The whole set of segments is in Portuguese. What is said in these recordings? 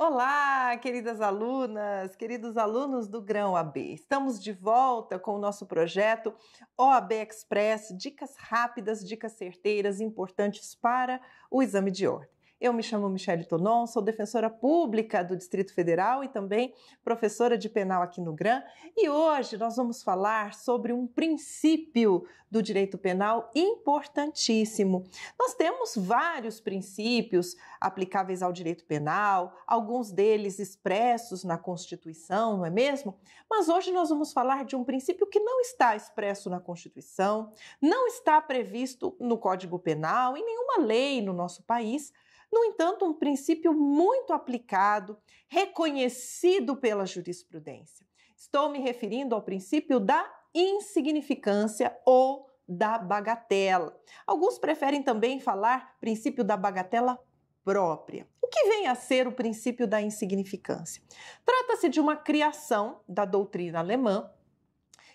Olá, queridas alunas, queridos alunos do Grão AB. Estamos de volta com o nosso projeto OAB Express, dicas rápidas, dicas certeiras importantes para o exame de ordem. Eu me chamo Michele Tonon, sou defensora pública do Distrito Federal e também professora de penal aqui no GRAM. E hoje nós vamos falar sobre um princípio do direito penal importantíssimo. Nós temos vários princípios aplicáveis ao direito penal, alguns deles expressos na Constituição, não é mesmo? Mas hoje nós vamos falar de um princípio que não está expresso na Constituição, não está previsto no Código Penal, em nenhuma lei no nosso país no entanto, um princípio muito aplicado, reconhecido pela jurisprudência. Estou me referindo ao princípio da insignificância ou da bagatela. Alguns preferem também falar princípio da bagatela própria. O que vem a ser o princípio da insignificância? Trata-se de uma criação da doutrina alemã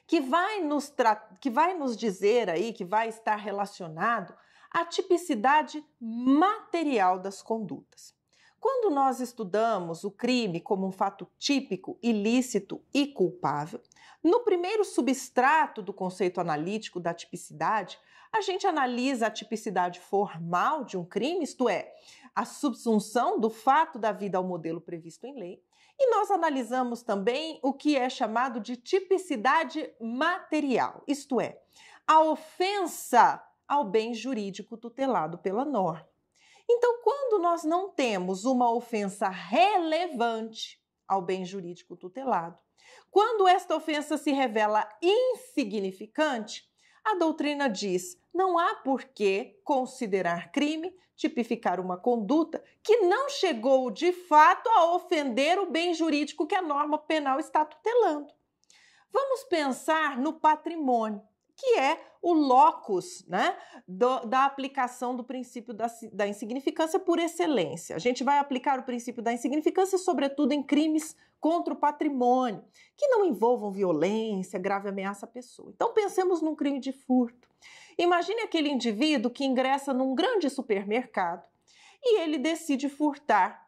que vai nos, que vai nos dizer aí, que vai estar relacionado a tipicidade material das condutas. Quando nós estudamos o crime como um fato típico, ilícito e culpável, no primeiro substrato do conceito analítico da tipicidade, a gente analisa a tipicidade formal de um crime, isto é, a subsunção do fato da vida ao modelo previsto em lei, e nós analisamos também o que é chamado de tipicidade material, isto é, a ofensa ao bem jurídico tutelado pela norma. Então, quando nós não temos uma ofensa relevante ao bem jurídico tutelado, quando esta ofensa se revela insignificante, a doutrina diz: não há por que considerar crime tipificar uma conduta que não chegou de fato a ofender o bem jurídico que a norma penal está tutelando. Vamos pensar no patrimônio que é o locus né, do, da aplicação do princípio da, da, insignificância por excelência. A gente vai aplicar o princípio da insignificância, sobretudo em crimes contra o patrimônio, que não envolvam violência, grave ameaça à pessoa. Então, pensemos num crime de furto. Imagine aquele indivíduo que ingressa num grande supermercado e ele decide furtar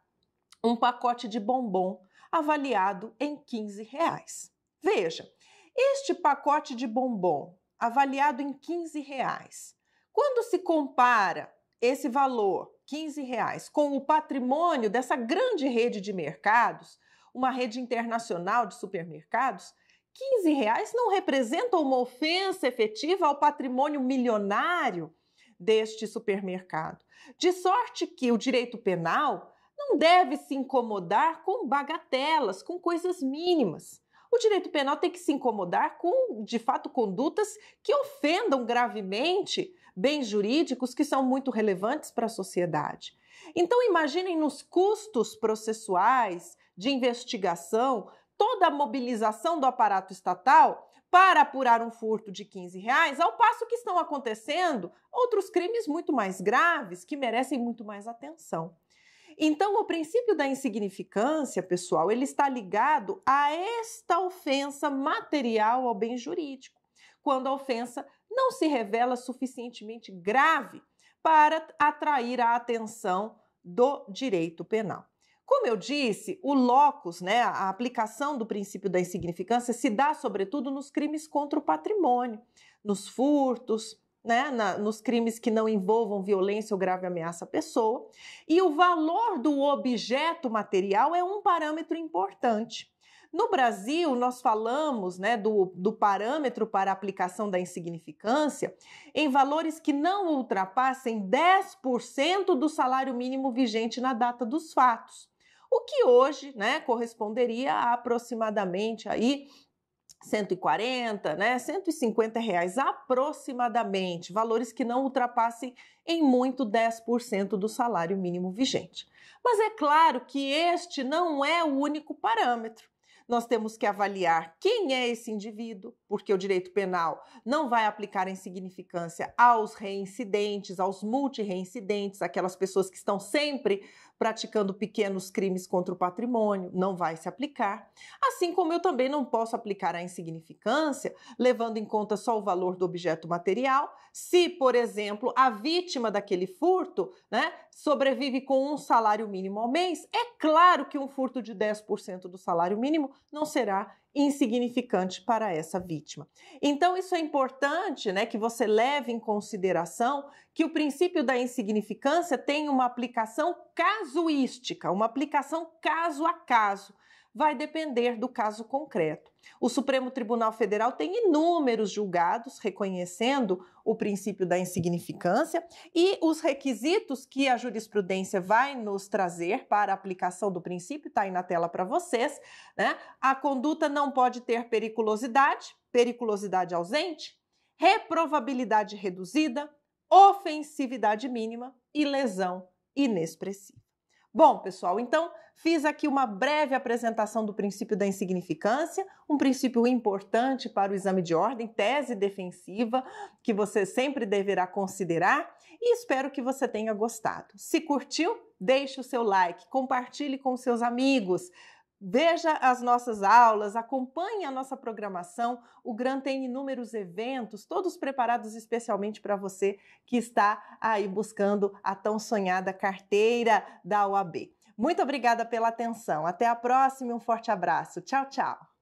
um pacote de bombom avaliado em 15 reais. Veja, este pacote de bombom avaliado em 15 reais. Quando se compara esse valor, 15 reais, com o patrimônio dessa grande rede de mercados, uma rede internacional de supermercados, 15 reais não representa uma ofensa efetiva ao patrimônio milionário deste supermercado. De sorte que o direito penal não deve se incomodar com bagatelas, com coisas mínimas o direito penal tem que se incomodar com, de fato, condutas que ofendam gravemente bens jurídicos que são muito relevantes para a sociedade. Então, imaginem nos custos processuais de investigação toda a mobilização do aparato estatal para apurar um furto de 15 reais, ao passo que estão acontecendo outros crimes muito mais graves que merecem muito mais atenção. Então, o princípio da insignificância, pessoal, ele está ligado a esta ofensa material ao bem jurídico, quando a ofensa não se revela suficientemente grave para atrair a atenção do direito penal. Como eu disse, o locus, né, a aplicação do princípio da insignificância se dá sobretudo nos crimes contra o patrimônio, nos furtos, né, na, nos crimes que não envolvam violência ou grave ameaça à pessoa. E o valor do objeto material é um parâmetro importante. No Brasil, nós falamos né, do, do parâmetro para aplicação da insignificância em valores que não ultrapassem 10% do salário mínimo vigente na data dos fatos. O que hoje né, corresponderia a aproximadamente aí 140, né, 150 reais aproximadamente, valores que não ultrapassem em muito 10% do salário mínimo vigente. Mas é claro que este não é o único parâmetro. Nós temos que avaliar quem é esse indivíduo, porque o direito penal não vai aplicar em significância aos reincidentes, aos multireincidentes, aquelas pessoas que estão sempre praticando pequenos crimes contra o patrimônio, não vai se aplicar. Assim como eu também não posso aplicar a insignificância, levando em conta só o valor do objeto material, se, por exemplo, a vítima daquele furto né, sobrevive com um salário mínimo ao mês, é claro que um furto de 10% do salário mínimo não será insignificante para essa vítima. Então isso é importante, né, que você leve em consideração que o princípio da insignificância tem uma aplicação casuística, uma aplicação caso a caso vai depender do caso concreto. O Supremo Tribunal Federal tem inúmeros julgados reconhecendo o princípio da insignificância e os requisitos que a jurisprudência vai nos trazer para a aplicação do princípio, está aí na tela para vocês. Né? A conduta não pode ter periculosidade, periculosidade ausente, reprovabilidade reduzida, ofensividade mínima e lesão inexpressiva. Bom, pessoal, então fiz aqui uma breve apresentação do princípio da insignificância, um princípio importante para o exame de ordem, tese defensiva, que você sempre deverá considerar e espero que você tenha gostado. Se curtiu, deixe o seu like, compartilhe com seus amigos. Veja as nossas aulas, acompanhe a nossa programação. O GRAN tem inúmeros eventos, todos preparados especialmente para você que está aí buscando a tão sonhada carteira da OAB. Muito obrigada pela atenção. Até a próxima e um forte abraço. Tchau, tchau.